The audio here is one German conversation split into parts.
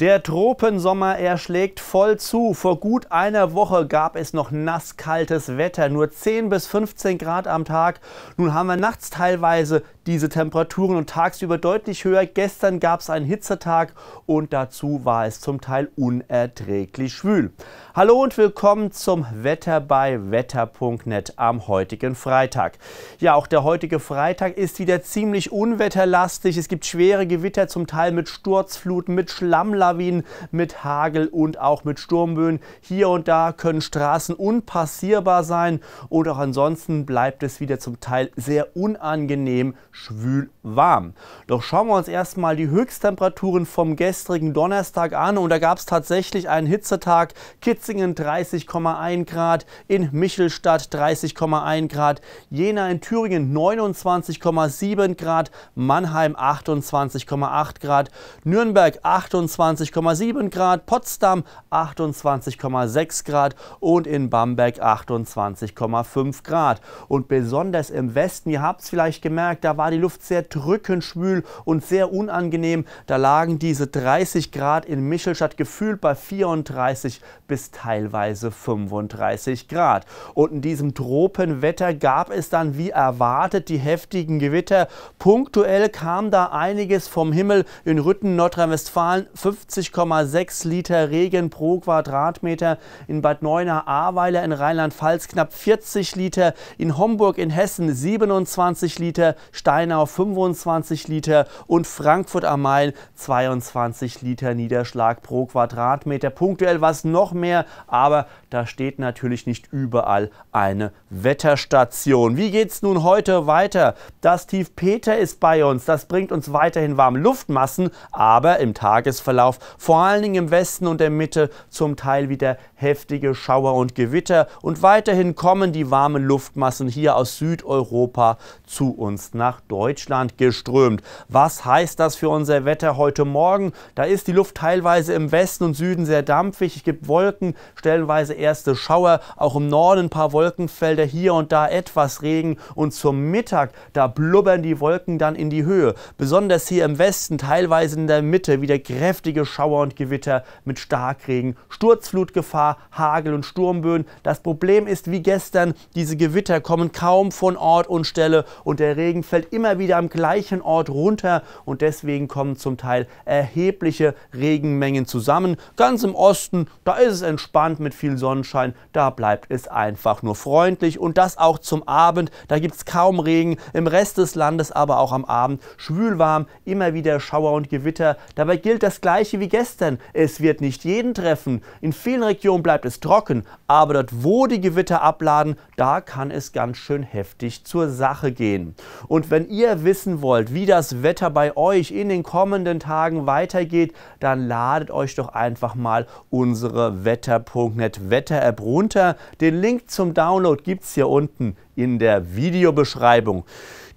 Der Tropensommer erschlägt voll zu. Vor gut einer Woche gab es noch nasskaltes Wetter, nur 10 bis 15 Grad am Tag. Nun haben wir nachts teilweise diese Temperaturen und tagsüber deutlich höher. Gestern gab es einen Hitzetag und dazu war es zum Teil unerträglich schwül. Hallo und willkommen zum Wetter bei wetter.net am heutigen Freitag. Ja, auch der heutige Freitag ist wieder ziemlich unwetterlastig. Es gibt schwere Gewitter, zum Teil mit Sturzfluten, mit Schlammlast Starklawinen mit Hagel und auch mit Sturmböen. Hier und da können Straßen unpassierbar sein und auch ansonsten bleibt es wieder zum Teil sehr unangenehm schwül warm. Doch schauen wir uns erstmal die Höchsttemperaturen vom gestrigen Donnerstag an und da gab es tatsächlich einen Hitzetag. Kitzingen 30,1 Grad, in Michelstadt 30,1 Grad, Jena in Thüringen 29,7 Grad, Mannheim 28,8 Grad, Nürnberg 28 28,7 Grad, Potsdam 28,6 Grad und in Bamberg 28,5 Grad. Und besonders im Westen, ihr habt es vielleicht gemerkt, da war die Luft sehr drückend schwül und sehr unangenehm. Da lagen diese 30 Grad in Michelstadt gefühlt bei 34 bis teilweise 35 Grad. Und in diesem Tropenwetter gab es dann wie erwartet die heftigen Gewitter. Punktuell kam da einiges vom Himmel in Rütten, Nordrhein-Westfalen. 50,6 Liter Regen pro Quadratmeter, in Bad neuner ahrweiler in Rheinland-Pfalz knapp 40 Liter, in Homburg in Hessen 27 Liter, Steinau 25 Liter und Frankfurt am Main 22 Liter Niederschlag pro Quadratmeter. Punktuell war es noch mehr, aber da steht natürlich nicht überall eine Wetterstation. Wie geht es nun heute weiter? Das Tief Peter ist bei uns. Das bringt uns weiterhin warme Luftmassen, aber im Tagesverlauf vor allen Dingen im Westen und der Mitte zum Teil wieder heftige Schauer und Gewitter und weiterhin kommen die warmen Luftmassen hier aus Südeuropa zu uns nach Deutschland geströmt. Was heißt das für unser Wetter heute Morgen? Da ist die Luft teilweise im Westen und Süden sehr dampfig. Es gibt Wolken, stellenweise erste Schauer, auch im Norden ein paar Wolkenfelder, hier und da etwas Regen und zum Mittag, da blubbern die Wolken dann in die Höhe. Besonders hier im Westen, teilweise in der Mitte, wieder kräftige Schauer und Gewitter mit Starkregen, Sturzflutgefahr, Hagel und Sturmböen. Das Problem ist wie gestern, diese Gewitter kommen kaum von Ort und Stelle und der Regen fällt immer wieder am gleichen Ort runter und deswegen kommen zum Teil erhebliche Regenmengen zusammen. Ganz im Osten, da ist es entspannt mit viel Sonne Sonnenschein, da bleibt es einfach nur freundlich und das auch zum Abend, da gibt es kaum Regen, im Rest des Landes aber auch am Abend schwülwarm, immer wieder Schauer und Gewitter. Dabei gilt das gleiche wie gestern, es wird nicht jeden treffen. In vielen Regionen bleibt es trocken, aber dort, wo die Gewitter abladen, da kann es ganz schön heftig zur Sache gehen. Und wenn ihr wissen wollt, wie das Wetter bei euch in den kommenden Tagen weitergeht, dann ladet euch doch einfach mal unsere Wetter.net Web Wetter runter. Den Link zum Download gibt es hier unten in der Videobeschreibung.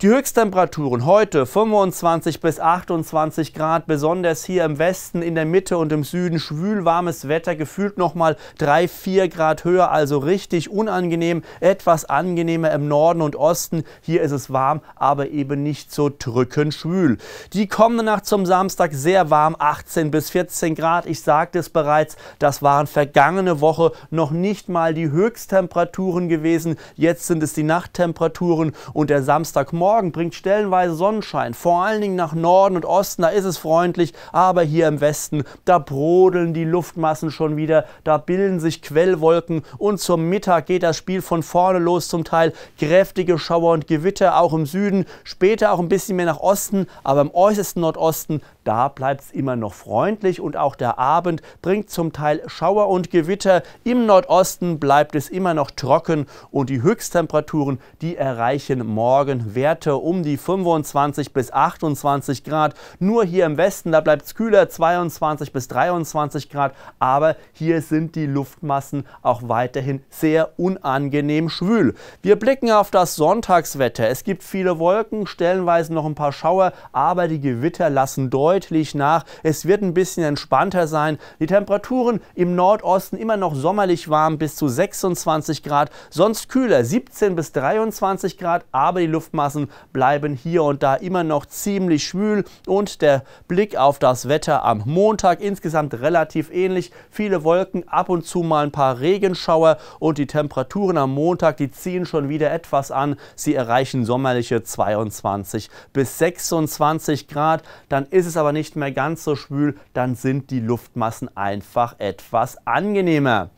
Die Höchsttemperaturen heute 25 bis 28 Grad, besonders hier im Westen, in der Mitte und im Süden schwül warmes Wetter, gefühlt nochmal 3, 4 Grad höher, also richtig unangenehm, etwas angenehmer im Norden und Osten. Hier ist es warm, aber eben nicht so drückend schwül. Die kommende Nacht zum Samstag sehr warm, 18 bis 14 Grad. Ich sagte es bereits, das waren vergangene Woche noch nicht mal die Höchsttemperaturen gewesen. Jetzt sind es die Nachttemperaturen und der Samstagmorgen bringt stellenweise Sonnenschein. Vor allen Dingen nach Norden und Osten, da ist es freundlich, aber hier im Westen, da brodeln die Luftmassen schon wieder, da bilden sich Quellwolken und zum Mittag geht das Spiel von vorne los, zum Teil kräftige Schauer und Gewitter, auch im Süden, später auch ein bisschen mehr nach Osten, aber im äußersten Nordosten, da bleibt es immer noch freundlich und auch der Abend bringt zum Teil Schauer und Gewitter. Im Nordosten bleibt es immer noch trocken und die Höchsttemperatur Temperaturen, die erreichen morgen Werte um die 25 bis 28 Grad. Nur hier im Westen, da bleibt es kühler, 22 bis 23 Grad. Aber hier sind die Luftmassen auch weiterhin sehr unangenehm schwül. Wir blicken auf das Sonntagswetter. Es gibt viele Wolken, stellenweise noch ein paar Schauer, aber die Gewitter lassen deutlich nach. Es wird ein bisschen entspannter sein. Die Temperaturen im Nordosten immer noch sommerlich warm bis zu 26 Grad, sonst kühler 17 bis 23 Grad, aber die Luftmassen bleiben hier und da immer noch ziemlich schwül und der Blick auf das Wetter am Montag insgesamt relativ ähnlich. Viele Wolken, ab und zu mal ein paar Regenschauer und die Temperaturen am Montag, die ziehen schon wieder etwas an. Sie erreichen sommerliche 22 bis 26 Grad. Dann ist es aber nicht mehr ganz so schwül, dann sind die Luftmassen einfach etwas angenehmer.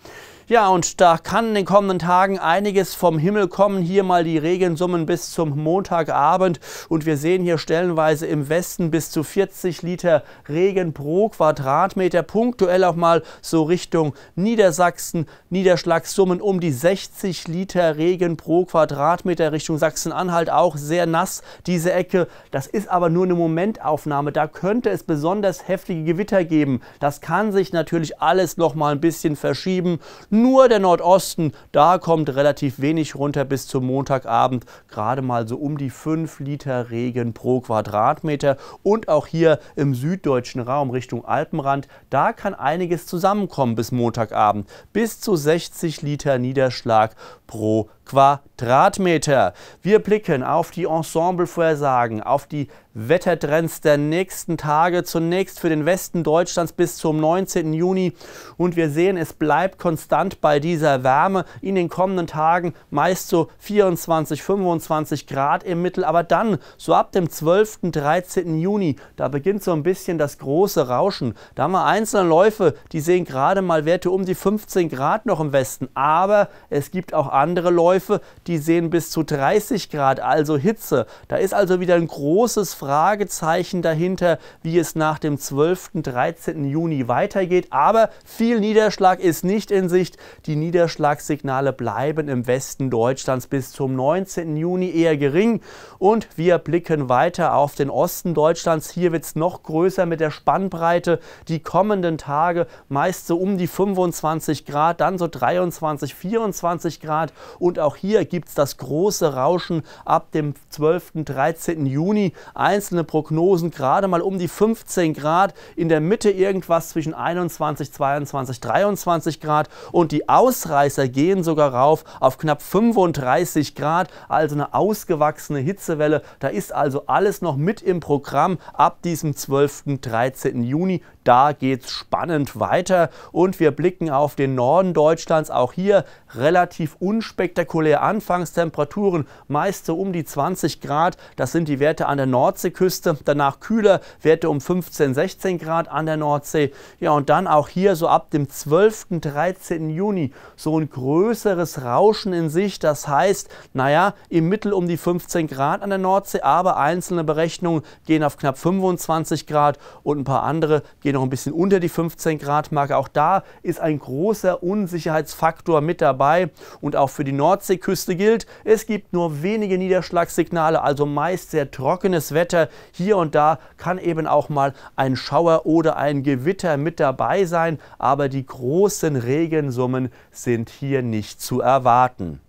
Ja, und da kann in den kommenden Tagen einiges vom Himmel kommen. Hier mal die Regensummen bis zum Montagabend. Und wir sehen hier stellenweise im Westen bis zu 40 Liter Regen pro Quadratmeter. Punktuell auch mal so Richtung Niedersachsen. Niederschlagssummen um die 60 Liter Regen pro Quadratmeter Richtung Sachsen-Anhalt. Auch sehr nass diese Ecke. Das ist aber nur eine Momentaufnahme. Da könnte es besonders heftige Gewitter geben. Das kann sich natürlich alles noch mal ein bisschen verschieben. Nur der Nordosten, da kommt relativ wenig runter bis zum Montagabend. Gerade mal so um die 5 Liter Regen pro Quadratmeter. Und auch hier im süddeutschen Raum Richtung Alpenrand, da kann einiges zusammenkommen bis Montagabend. Bis zu 60 Liter Niederschlag pro Quadratmeter. Wir blicken auf die Ensemblevorhersagen, auf die Wettertrends der nächsten Tage. Zunächst für den Westen Deutschlands bis zum 19. Juni. Und wir sehen, es bleibt konstant bei dieser Wärme. In den kommenden Tagen meist so 24, 25 Grad im Mittel. Aber dann, so ab dem 12., 13. Juni, da beginnt so ein bisschen das große Rauschen. Da haben wir einzelne Läufe, die sehen gerade mal Werte um die 15 Grad noch im Westen. Aber es gibt auch andere Läufe, die sehen bis zu 30 Grad, also Hitze. Da ist also wieder ein großes Fragezeichen dahinter, wie es nach dem 12. 13. Juni weitergeht. Aber viel Niederschlag ist nicht in Sicht. Die Niederschlagssignale bleiben im Westen Deutschlands bis zum 19. Juni eher gering. Und wir blicken weiter auf den Osten Deutschlands. Hier wird es noch größer mit der Spannbreite. Die kommenden Tage meist so um die 25 Grad, dann so 23, 24 Grad. Und auch hier gibt es das große Rauschen ab dem 12. 13. Juni. Ein einzelne Prognosen gerade mal um die 15 Grad, in der Mitte irgendwas zwischen 21, 22, 23 Grad und die Ausreißer gehen sogar rauf auf knapp 35 Grad, also eine ausgewachsene Hitzewelle. Da ist also alles noch mit im Programm ab diesem 12. 13. Juni. Da geht es spannend weiter und wir blicken auf den Norden Deutschlands. Auch hier relativ unspektakulär Anfangstemperaturen, meist so um die 20 Grad. Das sind die Werte an der Nordseeküste. Danach kühler Werte um 15, 16 Grad an der Nordsee. Ja, und dann auch hier so ab dem 12., 13. Juni so ein größeres Rauschen in sich. Das heißt, naja, im Mittel um die 15 Grad an der Nordsee, aber einzelne Berechnungen gehen auf knapp 25 Grad und ein paar andere gehen geht noch ein bisschen unter die 15 Grad Marke. Auch da ist ein großer Unsicherheitsfaktor mit dabei. Und auch für die Nordseeküste gilt, es gibt nur wenige Niederschlagssignale, also meist sehr trockenes Wetter. Hier und da kann eben auch mal ein Schauer oder ein Gewitter mit dabei sein, aber die großen Regensummen sind hier nicht zu erwarten.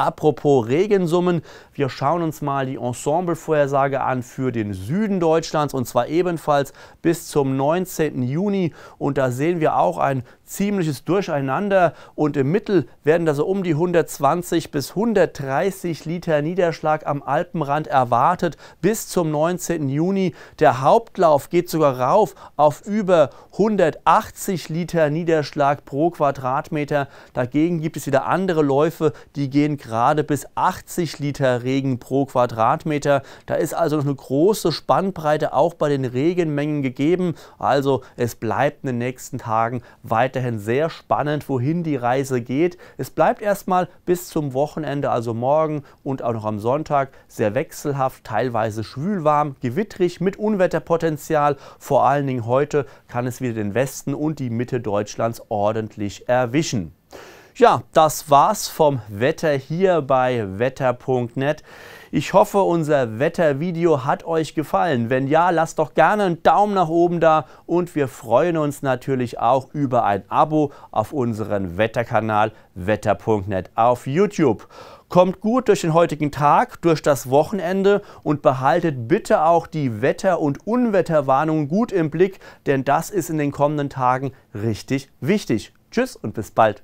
Apropos Regensummen, wir schauen uns mal die Ensemble-Vorhersage an für den Süden Deutschlands und zwar ebenfalls bis zum 19. Juni. Und da sehen wir auch ein ziemliches Durcheinander und im Mittel werden da so um die 120 bis 130 Liter Niederschlag am Alpenrand erwartet bis zum 19. Juni. Der Hauptlauf geht sogar rauf auf über 180 Liter Niederschlag pro Quadratmeter. Dagegen gibt es wieder andere Läufe, die gehen gerade bis 80 Liter Regen pro Quadratmeter. Da ist also noch eine große Spannbreite auch bei den Regenmengen gegeben. Also es bleibt in den nächsten Tagen weiter weiterhin sehr spannend, wohin die Reise geht. Es bleibt erstmal bis zum Wochenende, also morgen und auch noch am Sonntag, sehr wechselhaft, teilweise schwülwarm, gewittrig mit Unwetterpotenzial. Vor allen Dingen heute kann es wieder den Westen und die Mitte Deutschlands ordentlich erwischen. Ja, das war's vom Wetter hier bei wetter.net. Ich hoffe, unser Wettervideo hat euch gefallen. Wenn ja, lasst doch gerne einen Daumen nach oben da und wir freuen uns natürlich auch über ein Abo auf unseren Wetterkanal wetter.net auf YouTube. Kommt gut durch den heutigen Tag, durch das Wochenende und behaltet bitte auch die Wetter- und Unwetterwarnungen gut im Blick, denn das ist in den kommenden Tagen richtig wichtig. Tschüss und bis bald.